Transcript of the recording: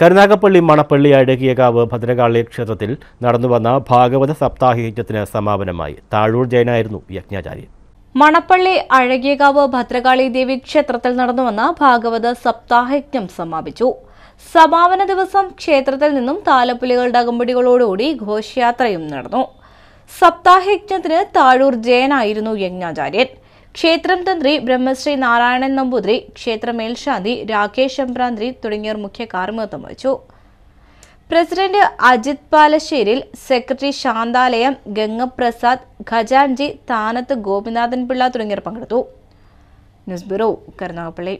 കരുനാഗപ്പള്ളി മണപ്പള്ളി അഴകിയകാവ് ഭദ്രകാളി ക്ഷേത്രത്തിൽ നടന്നുവന്ന ഭാഗവത സപ്താഹ യജ്ഞത്തിന് സമാപനമായി താഴൂർ ജയനായിരുന്നു യജ്ഞാചാര്യൻ മണപ്പള്ളി അഴകിയകാവ് ഭദ്രകാളി ദേവി ക്ഷേത്രത്തിൽ നടന്നുവന്ന ഭാഗവത സപ്താഹയജ്ഞം സമാപിച്ചു സമാപന ദിവസം ക്ഷേത്രത്തിൽ നിന്നും താലപ്പുലികളുടെ അകമ്പടികളോടുകൂടി ഘോഷയാത്രയും നടന്നു സപ്താഹയജ്ഞത്തിന് താഴൂർ ജയനായിരുന്നു യജ്ഞാചാര്യൻ ക്ഷേത്രം തന്ത്രി ബ്രഹ്മശ്രീ നാരായണൻ നമ്പൂതിരി ക്ഷേത്ര മേൽശാന്തി രാകേഷ് എംബ്രാന്തിരി തുടങ്ങിയവർ മുഖ്യ കാർമ്മികത്വം വഹിച്ചു പ്രസിഡന്റ് അജിത് പാലശ്ശേരിൽ സെക്രട്ടറി ശാന്താലയം ഗംഗപ്രസാദ് ഖജാൻജി താനത്ത് ഗോപിനാഥൻപിള്ള പിള്ള തുടങ്ങിയവർ പങ്കെടുത്തു ന്യൂസ് ബ്യൂറോ കരുനാഗപ്പള്ളി